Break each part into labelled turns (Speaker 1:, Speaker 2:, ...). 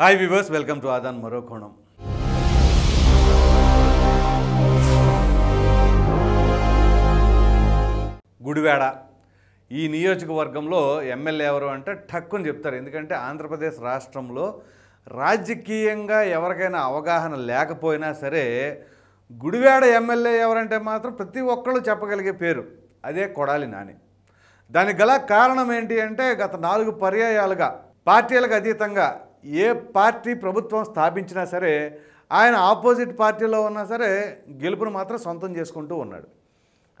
Speaker 1: hi viewers welcome to ఆదాన్ మరో కోణం గుడివాడ ఈ నియోజకవర్గంలో ఎమ్మెల్యే ఎవరు అంటే ఠక్కుని చెప్తారు ఎందుకంటే ఆంధ్రప్రదేశ్ రాష్ట్రంలో రాజకీయంగా ఎవరికైనా అవగాహన లేకపోయినా సరే గుడివాడ ఎమ్మెల్యే ఎవరంటే మాత్రం ప్రతి ఒక్కళ్ళు చెప్పగలిగే పేరు అదే కొడాలి నాని దానికి గల కారణం ఏంటి అంటే గత నాలుగు పర్యాయాలుగా పార్టీలకు అతీతంగా ఏ పార్టీ ప్రభుత్వం స్థాపించినా సరే ఆయన ఆపోజిట్ పార్టీలో ఉన్నా సరే గెలుపును మాత్రం సొంతం చేసుకుంటూ ఉన్నాడు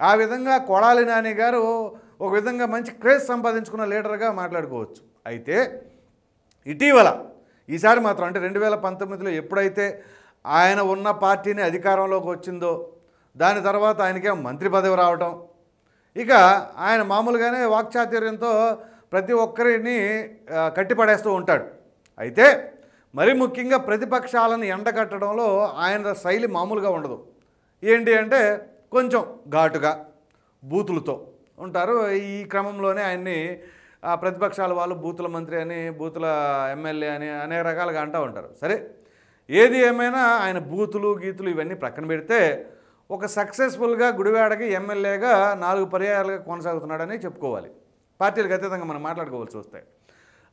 Speaker 1: ఆ విధంగా కొడాలి నాని గారు ఒక విధంగా మంచి క్రేజ్ సంపాదించుకున్న లీడర్గా మాట్లాడుకోవచ్చు అయితే ఇటీవల ఈసారి మాత్రం అంటే రెండు వేల పంతొమ్మిదిలో ఎప్పుడైతే ఆయన ఉన్న పార్టీని అధికారంలోకి వచ్చిందో దాని తర్వాత ఆయనకే మంత్రి పదవి రావటం ఇక ఆయన మామూలుగానే వాక్చాతుర్యంతో ప్రతి ఒక్కరిని కట్టిపడేస్తూ ఉంటాడు అయితే మరి ముఖ్యంగా ప్రతిపక్షాలను ఎండగట్టడంలో ఆయన శైలి మామూలుగా ఉండదు ఏంటి అంటే కొంచెం ఘాటుగా బూతులతో ఉంటారు ఈ క్రమంలోనే ఆయన్ని ఆ ప్రతిపక్షాల వాళ్ళు బూతుల మంత్రి అని బూతుల ఎమ్మెల్యే అని అనేక రకాలుగా అంటూ ఉంటారు సరే ఏది ఏమైనా ఆయన బూతులు గీతులు ఇవన్నీ ప్రక్కన పెడితే ఒక సక్సెస్ఫుల్గా గుడివాడకి ఎమ్మెల్యేగా నాలుగు పర్యాయాలుగా కొనసాగుతున్నాడని చెప్పుకోవాలి పార్టీలకు అతీతంగా మనం మాట్లాడుకోవాల్సి వస్తాయి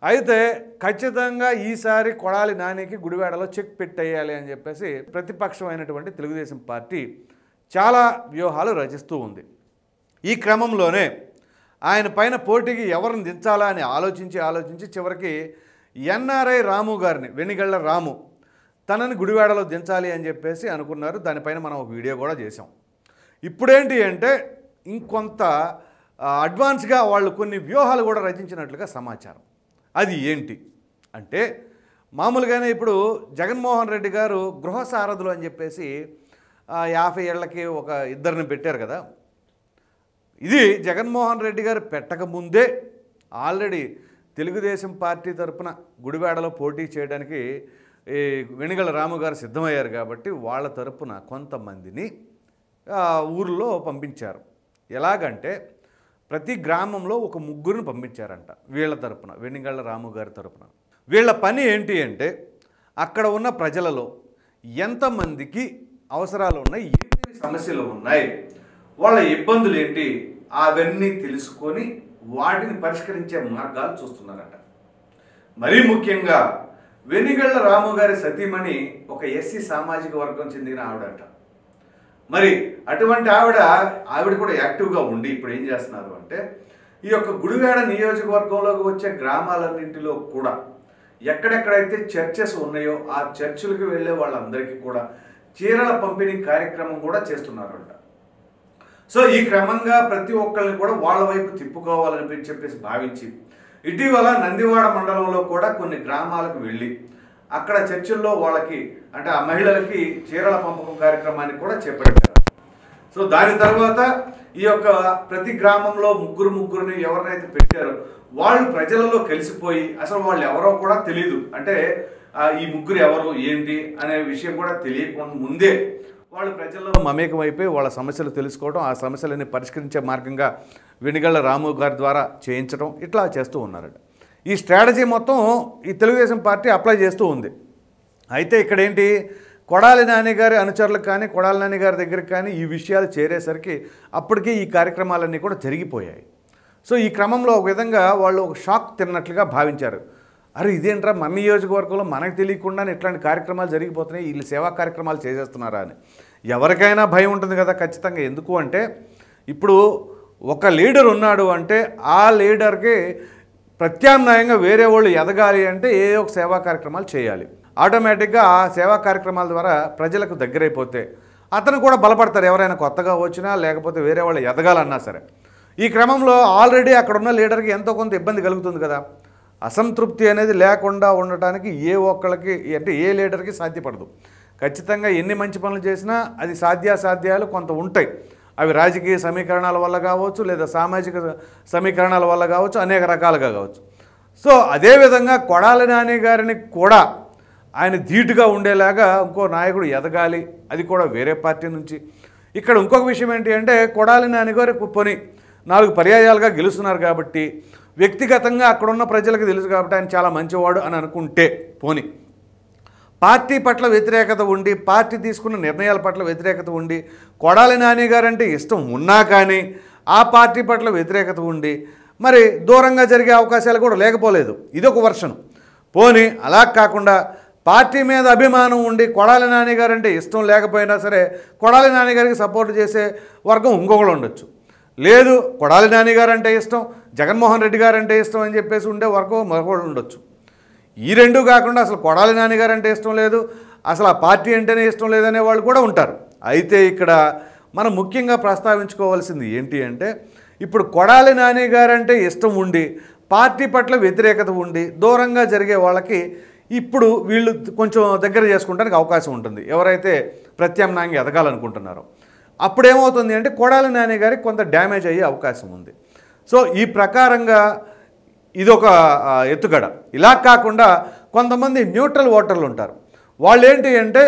Speaker 1: అయితే ఖచ్చితంగా ఈసారి కొడాలి నానికి గుడివాడలో చెక్ పెట్టేయాలి అని చెప్పేసి ప్రతిపక్షం అయినటువంటి తెలుగుదేశం పార్టీ చాలా వ్యూహాలు రచిస్తూ ఉంది ఈ క్రమంలోనే ఆయన పైన పోటీకి ఎవరిని దించాలా అని ఆలోచించి ఆలోచించి చివరికి ఎన్ఆర్ఐ రాము గారిని వెనిగళ్ళ రాము తనని గుడివాడలో దించాలి అని చెప్పేసి అనుకున్నారు దానిపైన మనం ఒక వీడియో కూడా చేసాం ఇప్పుడేంటి అంటే ఇంకొంత అడ్వాన్స్గా వాళ్ళు కొన్ని వ్యూహాలు కూడా రచించినట్లుగా సమాచారం అది ఏంటి అంటే మామూలుగానే ఇప్పుడు జగన్మోహన్ రెడ్డి గారు గృహ సారథులు అని చెప్పేసి యాభై ఏళ్లకి ఒక ఇద్దరిని పెట్టారు కదా ఇది జగన్మోహన్ రెడ్డి గారు పెట్టకముందే ఆల్రెడీ తెలుగుదేశం పార్టీ తరఫున గుడివాడలో పోటీ చేయడానికి ఈ వెనుగల రాముగారు సిద్ధమయ్యారు కాబట్టి వాళ్ళ తరపున కొంతమందిని ఊర్లో పంపించారు ఎలాగంటే ప్రతి గ్రామంలో ఒక ముగ్గురిని పంపించారంట వీళ్ళ తరపున వెనుగళ్ళ రాము గారి తరపున వీళ్ళ పని ఏంటి అంటే అక్కడ ఉన్న ప్రజలలో ఎంతమందికి అవసరాలు ఉన్నాయి ఏమేమి సమస్యలు ఉన్నాయి వాళ్ళ ఇబ్బందులు ఏంటి అవన్నీ తెలుసుకొని వాటిని పరిష్కరించే మార్గాలు చూస్తున్నారట మరీ ముఖ్యంగా వెనిగళ్ళ రాము గారి సతీమణి ఒక ఎస్సీ సామాజిక వర్గం చెందిన ఆవిడట మరి అటువంటి ఆవిడ ఆవిడ కూడా యాక్టివ్గా ఉండి ఇప్పుడు ఏం చేస్తున్నారు అంటే ఈ యొక్క గుడివేడ నియోజకవర్గంలోకి వచ్చే గ్రామాలన్నింటిలో కూడా ఎక్కడెక్కడైతే చర్చెస్ ఉన్నాయో ఆ చర్చిలకు వెళ్ళే వాళ్ళందరికీ కూడా చీరల పంపిణీ కార్యక్రమం కూడా చేస్తున్నారంట సో ఈ క్రమంగా ప్రతి ఒక్కరిని కూడా వాళ్ళ వైపు తిప్పుకోవాలని చెప్పేసి భావించి ఇటీవల నందివాడ మండలంలో కూడా కొన్ని గ్రామాలకు వెళ్ళి అక్కడ చర్చిల్లో వాళ్ళకి అంటే ఆ మహిళలకి చీరల పంపకం కార్యక్రమాన్ని కూడా చేపట్టారు సో దాని తర్వాత ఈ యొక్క ప్రతి గ్రామంలో ముగ్గురు ముగ్గురిని ఎవరినైతే పెట్టారో వాళ్ళు ప్రజలలో కలిసిపోయి అసలు వాళ్ళు ఎవరో కూడా తెలియదు అంటే ఈ ముగ్గురు ఎవరు ఏంటి అనే విషయం కూడా తెలియకుండా ముందే వాళ్ళు ప్రజల్లో మమేకం అయిపోయి వాళ్ళ సమస్యలు తెలుసుకోవడం ఆ సమస్యలని పరిష్కరించే మార్గంగా వెనుగళ్ళ రాము గారి ద్వారా చేయించడం ఇట్లా చేస్తూ ఉన్నారట ఈ స్ట్రాటజీ మొత్తం ఈ తెలుగుదేశం పార్టీ అప్లై చేస్తూ ఉంది అయితే ఇక్కడ ఏంటి కొడాలి నాని గారి అనుచరులకు కానీ కొడాలి నాని గారి దగ్గరికి కానీ ఈ విషయాలు చేరేసరికి అప్పటికే ఈ కార్యక్రమాలన్నీ కూడా జరిగిపోయాయి సో ఈ క్రమంలో ఒక విధంగా వాళ్ళు ఒక షాక్ తిన్నట్లుగా భావించారు అరే ఇదేంట్రా మమ్మీ నియోజకవర్గంలో మనకు తెలియకుండానే ఇట్లాంటి కార్యక్రమాలు జరిగిపోతున్నాయి వీళ్ళు సేవా కార్యక్రమాలు చేసేస్తున్నారా అని ఎవరికైనా భయం ఉంటుంది కదా ఖచ్చితంగా ఎందుకు అంటే ఇప్పుడు ఒక లీడర్ ఉన్నాడు అంటే ఆ లీడర్కి ప్రత్యామ్నాయంగా వేరే వాళ్ళు ఎదగాలి అంటే ఏ ఒక సేవా కార్యక్రమాలు చేయాలి ఆటోమేటిక్గా ఆ సేవా కార్యక్రమాల ద్వారా ప్రజలకు దగ్గరైపోతే అతను కూడా బలపడతారు ఎవరైనా కొత్తగా వచ్చినా లేకపోతే వేరే వాళ్ళు ఎదగాలన్నా సరే ఈ క్రమంలో ఆల్రెడీ అక్కడ ఉన్న లీడర్కి ఎంతో కొంత ఇబ్బంది కలుగుతుంది కదా అసంతృప్తి అనేది లేకుండా ఉండటానికి ఏ ఒక్కళ్ళకి అంటే ఏ లీడర్కి సాధ్యపడదు ఖచ్చితంగా ఎన్ని మంచి పనులు చేసినా అది సాధ్యాసాధ్యాలు కొంత ఉంటాయి అవి రాజకీయ సమీకరణాల వల్ల కావచ్చు లేదా సామాజిక సమీకరణాల వల్ల కావచ్చు అనేక రకాలుగా కావచ్చు సో అదేవిధంగా కొడాలి నాని గారిని కూడా ఆయన ధీటుగా ఉండేలాగా ఇంకో నాయకుడు ఎదగాలి అది కూడా వేరే పార్టీ నుంచి ఇక్కడ ఇంకొక విషయం ఏంటి అంటే కొడాలి నాని గారు పోని నాలుగు పర్యాయాలుగా గెలుస్తున్నారు కాబట్టి వ్యక్తిగతంగా అక్కడున్న ప్రజలకు తెలుసు కాబట్టి ఆయన చాలా మంచివాడు అని అనుకుంటే పోని పార్టీ పట్ల వ్యతిరేకత ఉండి పార్టీ తీసుకున్న నిర్ణయాల పట్ల వ్యతిరేకత ఉండి కొడాలి నాని గారంటే ఇష్టం ఉన్నా కానీ ఆ పార్టీ పట్ల వ్యతిరేకత ఉండి మరి దూరంగా జరిగే అవకాశాలు కూడా లేకపోలేదు ఇదొక వర్షం పోని అలా కాకుండా పార్టీ మీద అభిమానం ఉండి కొడాలి నాని గారంటే ఇష్టం లేకపోయినా సరే కొడాలి నాని గారికి సపోర్ట్ చేసే వర్గం ఇంకొకటి ఉండొచ్చు లేదు కొడాలి నాని గారంటే ఇష్టం జగన్మోహన్ రెడ్డి గారంటే ఇష్టం అని చెప్పేసి ఉండే వర్గం మరొకటి ఉండొచ్చు ఈ రెండూ కాకుండా అసలు కొడాలి నాన్నగారు అంటే ఇష్టం లేదు అసలు ఆ పార్టీ అంటేనే ఇష్టం లేదనే వాళ్ళు కూడా ఉంటారు అయితే ఇక్కడ మనం ముఖ్యంగా ప్రస్తావించుకోవాల్సింది ఏంటి అంటే ఇప్పుడు కొడాలి నాన్నగారు అంటే ఇష్టం ఉండి పార్టీ పట్ల వ్యతిరేకత ఉండి దూరంగా జరిగే వాళ్ళకి ఇప్పుడు వీళ్ళు కొంచెం దగ్గర చేసుకోవడానికి అవకాశం ఉంటుంది ఎవరైతే ప్రత్యామ్నాయంగా ఎదగాలనుకుంటున్నారో అప్పుడేమవుతుంది అంటే కొడాలి నాని గారికి కొంత డ్యామేజ్ అయ్యే అవకాశం ఉంది సో ఈ ప్రకారంగా ఇది ఒక ఎత్తుగడ ఇలా కాకుండా కొంతమంది న్యూట్రల్ ఓటర్లు ఉంటారు వాళ్ళు ఏంటి అంటే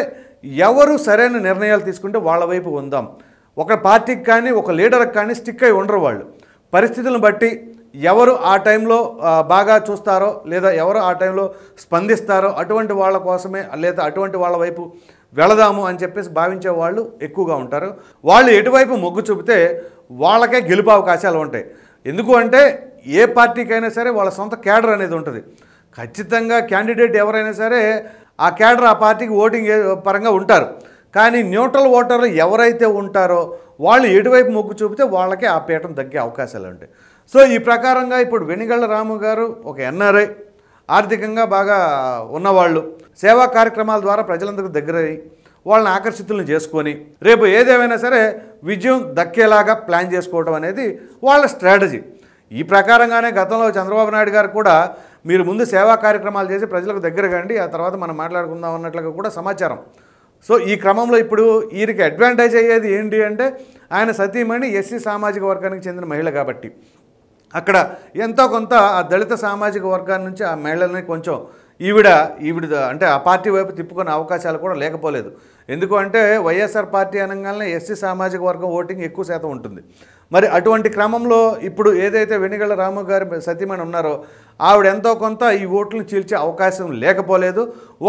Speaker 1: ఎవరు సరైన నిర్ణయాలు తీసుకుంటే వాళ్ళ వైపు ఉందాం ఒక పార్టీకి కానీ ఒక లీడర్కి కానీ స్టిక్ అయి ఉండరు వాళ్ళు పరిస్థితులను బట్టి ఎవరు ఆ టైంలో బాగా చూస్తారో లేదా ఎవరు ఆ టైంలో స్పందిస్తారో అటువంటి వాళ్ళ కోసమే లేదా అటువంటి వాళ్ళ వైపు వెళదాము అని చెప్పేసి భావించే వాళ్ళు ఎక్కువగా ఉంటారు వాళ్ళు ఎటువైపు మొగ్గు చూపితే వాళ్ళకే గెలుపు అవకాశాలు ఉంటాయి ఎందుకు అంటే ఏ పార్టీకైనా సరే వాళ్ళ సొంత క్యాడర్ అనేది ఉంటుంది ఖచ్చితంగా క్యాండిడేట్ ఎవరైనా సరే ఆ క్యాడర్ ఆ పార్టీకి ఓటింగ్ పరంగా ఉంటారు కానీ న్యూట్రల్ ఓటర్లు ఎవరైతే ఉంటారో వాళ్ళు ఎటువైపు మొగ్గు చూపితే వాళ్ళకి ఆ పీఠం తగ్గే అవకాశాలు ఉంటాయి సో ఈ ప్రకారంగా ఇప్పుడు వెనిగళ్ళ రాము గారు ఒక ఎన్ఆర్ఐ ఆర్థికంగా బాగా ఉన్నవాళ్ళు సేవా కార్యక్రమాల ద్వారా ప్రజలందరికీ దగ్గరయ్యి వాళ్ళని ఆకర్షితులను చేసుకొని రేపు ఏదేమైనా సరే విజయం దక్కేలాగా ప్లాన్ చేసుకోవడం అనేది వాళ్ళ స్ట్రాటజీ ఈ ప్రకారంగానే గతంలో చంద్రబాబు నాయుడు గారు కూడా మీరు ముందు సేవా కార్యక్రమాలు చేసి ప్రజలకు దగ్గర కండి ఆ తర్వాత మనం మాట్లాడుకుందాం అన్నట్లుగా కూడా సమాచారం సో ఈ క్రమంలో ఇప్పుడు వీరికి అడ్వాంటేజ్ అయ్యేది ఏంటి అంటే ఆయన సతీమణి ఎస్సీ సామాజిక వర్గానికి చెందిన మహిళ కాబట్టి అక్కడ ఎంతో కొంత ఆ దళిత సామాజిక వర్గాన్ని నుంచి ఆ మహిళల్ని కొంచెం ఈవిడ ఈవిడ అంటే ఆ పార్టీ వైపు తిప్పుకునే అవకాశాలు కూడా లేకపోలేదు ఎందుకు అంటే వైఎస్ఆర్ పార్టీ అనగానే ఎస్సీ సామాజిక వర్గం ఓటింగ్ ఎక్కువ శాతం ఉంటుంది మరి అటువంటి క్రమంలో ఇప్పుడు ఏదైతే వెనుగళ్ళ రాము గారు సతీమణి ఉన్నారో ఆవిడ ఎంతో కొంత ఈ ఓట్లను చీల్చే అవకాశం లేకపోలేదు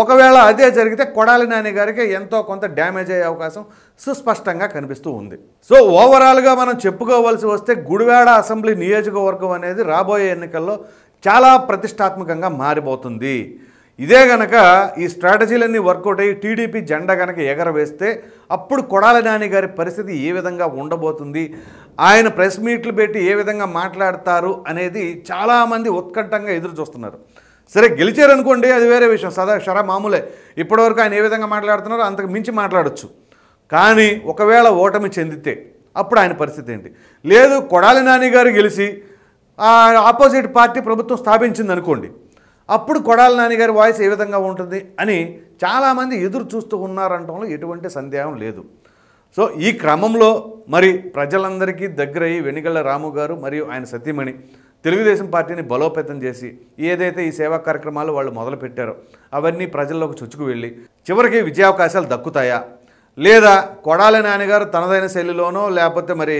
Speaker 1: ఒకవేళ అదే జరిగితే కొడాలి నాని గారికి ఎంతో కొంత డ్యామేజ్ అయ్యే అవకాశం సుస్పష్టంగా కనిపిస్తూ ఉంది సో ఓవరాల్గా మనం చెప్పుకోవాల్సి వస్తే గుడివాడ అసెంబ్లీ నియోజకవర్గం అనేది రాబోయే ఎన్నికల్లో చాలా ప్రతిష్టాత్మకంగా మారిపోతుంది ఇదే గనక ఈ స్ట్రాటజీలన్నీ వర్కౌట్ అయ్యి టీడీపీ జెండా గనక ఎగరవేస్తే అప్పుడు కొడాలనాని గారి పరిస్థితి ఏ విధంగా ఉండబోతుంది ఆయన ప్రెస్ మీట్లు పెట్టి ఏ విధంగా మాట్లాడతారు అనేది చాలామంది ఉత్కంఠంగా ఎదురు చూస్తున్నారు సరే గెలిచారనుకోండి అది వేరే విషయం సదా షరా మామూలే ఇప్పటివరకు ఆయన ఏ విధంగా మాట్లాడుతున్నారో అంతకు మించి మాట్లాడచ్చు కానీ ఒకవేళ ఓటమి చెందితే అప్పుడు ఆయన పరిస్థితి ఏంటి లేదు కొడాలి నాని గారు గెలిచి ఆపోజిట్ పార్టీ ప్రభుత్వం స్థాపించింది అనుకోండి అప్పుడు కొడాల నాన్నగారి వాయిస్ ఏ విధంగా ఉంటుంది అని చాలామంది ఎదురు చూస్తూ ఉన్నారంటంలో ఎటువంటి సందేహం లేదు సో ఈ క్రమంలో మరి ప్రజలందరికీ దగ్గర అయ్యి వెనుగళ్ళ రాము గారు మరియు ఆయన సతీమణి తెలుగుదేశం పార్టీని బలోపేతం చేసి ఏదైతే ఈ సేవా కార్యక్రమాలు వాళ్ళు మొదలుపెట్టారో అవన్నీ ప్రజల్లోకి చొచ్చుకు వెళ్ళి చివరికి విజయావకాశాలు దక్కుతాయా లేదా కొడాలి నాన్నగారు తనదైన శైలిలోనో లేకపోతే మరి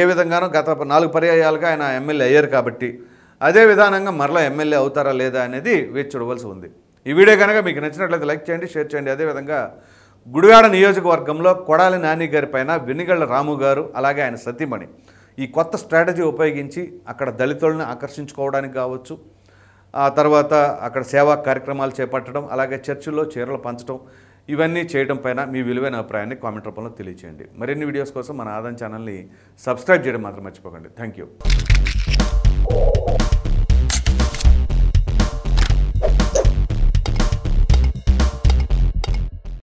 Speaker 1: ఏ విధంగానో గత నాలుగు పర్యాయాలుగా ఆయన ఎమ్మెల్యే అయ్యారు కాబట్టి అదే విధానంగా మరలా ఎమ్మెల్యే అవుతారా లేదా అనేది వేచి చూడవలసి ఉంది ఈ వీడియో కనుక మీకు నచ్చినట్లయితే లైక్ చేయండి షేర్ చేయండి అదేవిధంగా గుడివాడ నియోజకవర్గంలో కొడాలి నాని గారి పైన వెనిగళ్ళ రాము గారు అలాగే ఆయన సతీమణి ఈ కొత్త స్ట్రాటజీ ఉపయోగించి అక్కడ దళితులను ఆకర్షించుకోవడానికి కావచ్చు ఆ తర్వాత అక్కడ సేవా కార్యక్రమాలు చేపట్టడం అలాగే చర్చిల్లో చీరలు పంచడం ఇవన్నీ చేయడం పైన మీ విలువైన అభిప్రాయాన్ని కామెంట్ రూపంలో తెలియచేయండి మరిన్ని వీడియోస్ కోసం మన ఆదాయం ఛానల్ని సబ్స్క్రైబ్ చేయడం మాత్రం మర్చిపోకండి థ్యాంక్